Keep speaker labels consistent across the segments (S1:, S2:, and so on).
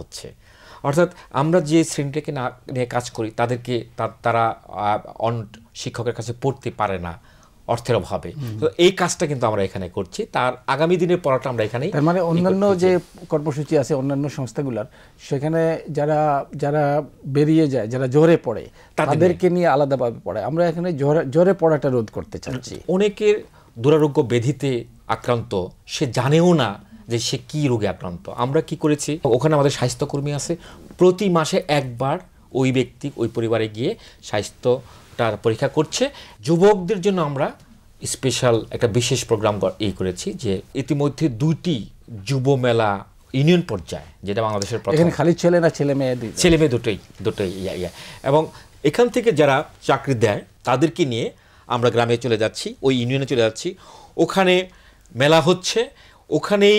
S1: হচ্ছে অর্থাৎ আমরা যে শ্রেণীটাকে না নিয়ে কাজ করি তাদেরকে তারা অন শিক্ষকের কাছে পড়তে পারে না অর্থের অভাবে তো এই কাজটা কিন্তু আমরা এখানে করছি তার আগামী দিনের পড়াটা আমরা এখানেই তার মানে
S2: অন্যান্য যে কর্মসূচি আছে অন্যান্য সংস্থাগুলোর সেখানে যারা যারা বেরিয়ে যায় যারা জোরে পড়ে তাদেরকে নিয়ে
S1: আলাদাভাবে পড়ে আমরা এখানে জোরে পড়াটা রোধ করতে চাচ্ছি অনেকের দুরারোগ্য বেধিতে আক্রান্ত সে জানেও না যে সে কী রোগে আক্রান্ত আমরা কি করেছি ওখানে আমাদের স্বাস্থ্যকর্মী আছে প্রতি মাসে একবার ওই ব্যক্তি ওই পরিবারে গিয়ে স্বাস্থ্যটা পরীক্ষা করছে যুবকদের জন্য আমরা স্পেশাল একটা বিশেষ প্রোগ্রাম এই করেছি যে ইতিমধ্যে দুইটি যুব মেলা ইউনিয়ন পর্যায়ে যেটা বাংলাদেশের এখানে খালি ছেলে না ছেলে মেয়ে ছেলে মেয়ে দুটোই দুটোই ইয়া ইয়া এবং এখান থেকে যারা চাকরি দেয় তাদেরকে নিয়ে আমরা গ্রামে চলে যাচ্ছি ওই ইউনিয়নে চলে যাচ্ছি ওখানে মেলা হচ্ছে ওখানেই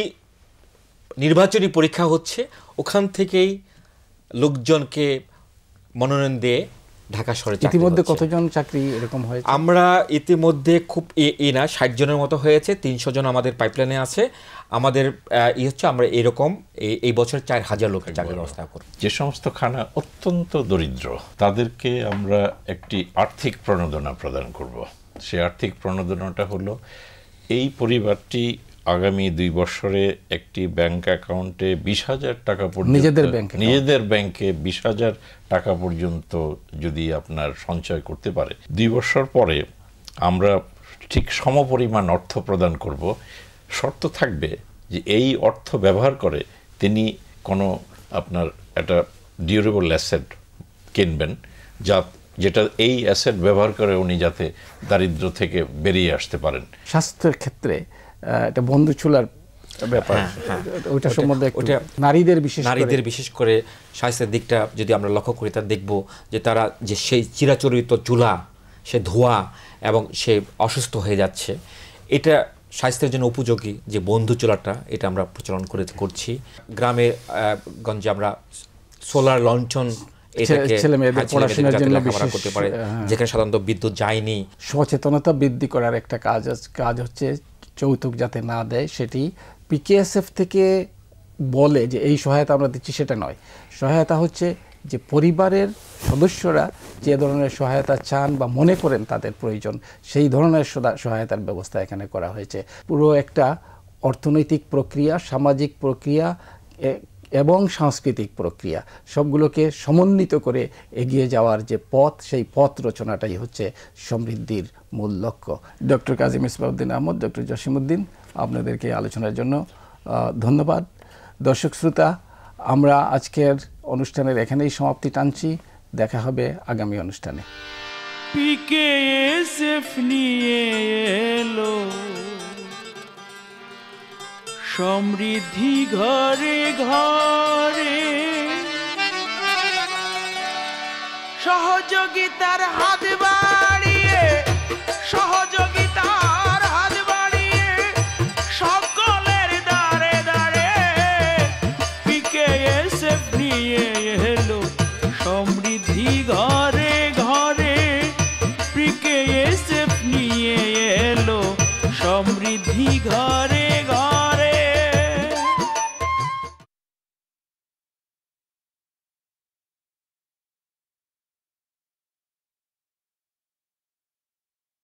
S1: নির্বাচনী পরীক্ষা হচ্ছে ওখান থেকেই লোকজনকে মনোনয়ন দিয়ে ঢাকা শহরে ইতিমধ্যে
S2: কতজন চাকরি এরকম হয়
S1: আমরা ইতিমধ্যে খুব এ না ষাট জনের মতো হয়েছে তিনশো জন আমাদের পাইপলাইনে আছে আমাদের ই হচ্ছে আমরা এরকম এই বছর চার হাজার লোকের চাকরির ব্যবস্থা করি
S3: যে সমস্ত খানা অত্যন্ত দরিদ্র তাদেরকে আমরা একটি আর্থিক প্রণোদনা প্রদান করব সে আর্থিক প্রণোদনাটা হলো এই পরিবারটি আগামী দুই বছরে একটি ব্যাংক অ্যাকাউন্টে বিশ হাজার টাকা পর্যন্ত নিজেদের ব্যাংকে নিজেদের ব্যাংকে বিশ হাজার টাকা পর্যন্ত যদি আপনার সঞ্চয় করতে পারে দুই বছর পরে আমরা ঠিক সমপরিমাণ অর্থ প্রদান করব শর্ত থাকবে যে এই অর্থ ব্যবহার করে তিনি কোনো আপনার একটা ডিউরেবল অ্যাসেট কিনবেন যা যেটা এই অ্যাসেট ব্যবহার করে উনি যাতে দারিদ্র থেকে বেরিয়ে আসতে পারেন
S2: স্বাস্থ্যের ক্ষেত্রে একটা বন্ধু চুলার ব্যাপার হ্যাঁ, হ্যাঁ। ওইটা সম্বন্ধে নারীদের বিশেষ নারীদের
S1: বিশেষ করে স্বাস্থ্যের দিকটা যদি আমরা লক্ষ্য করি তা দেখব যে তারা যে সেই চিরাচরিত চুলা সে ধোয়া এবং সে অসুস্থ হয়ে যাচ্ছে এটা স্বাস্থ্যের জন্য উপযোগী যে বন্ধু চুলাটা এটা আমরা প্রচলন করে করছি গ্রামে গঞ্জে আমরা সোলার লঞ্চন হ্যাঁ। যেখানে সাধারণত বিদ্যুৎ যায়নি
S2: সচেতনতা বৃদ্ধি করার একটা কাজ কাজ হচ্ছে যৌতুক যাতে না দেয় সেটি পিকেএসএফ থেকে বলে যে এই সহায়তা আমরা দিচ্ছি সেটা নয় সহায়তা হচ্ছে যে পরিবারের সদস্যরা যে ধরনের সহায়তা চান বা মনে করেন তাদের প্রয়োজন সেই ধরনের সহায়তার ব্যবস্থা এখানে করা হয়েছে পুরো একটা অর্থনৈতিক প্রক্রিয়া সামাজিক প্রক্রিয়া এবং সাংস্কৃতিক প্রক্রিয়া সবগুলোকে সমন্বিত করে এগিয়ে যাওয়ার যে পথ সেই পথ রচনাটাই হচ্ছে সমৃদ্ধির মূল লক্ষ্য ডক্টর কাজী মিসবাউদ্দিন আহমদ ডক্টর জসিমুদ্দিন আপনাদেরকে আলোচনার জন্য ধন্যবাদ দর্শক শ্রোতা আমরা আজকের অনুষ্ঠানের এখানেই সমাপ্তি টানছি দেখা হবে আগামী অনুষ্ঠানে
S3: পিকে নিয়ে সমৃদ্ধি ঘরে ঘরে সহযোগিতার হাত বাড়িয়ে সহযোগিতার হাত বাড়িয়ে সকলের দ্বারে দ্বারে পিকে এসে নিয়ে এলো সমৃদ্ধি ঘরে ঘরে পিকে এসে নিয়ে এলো সমৃদ্ধি ঘরে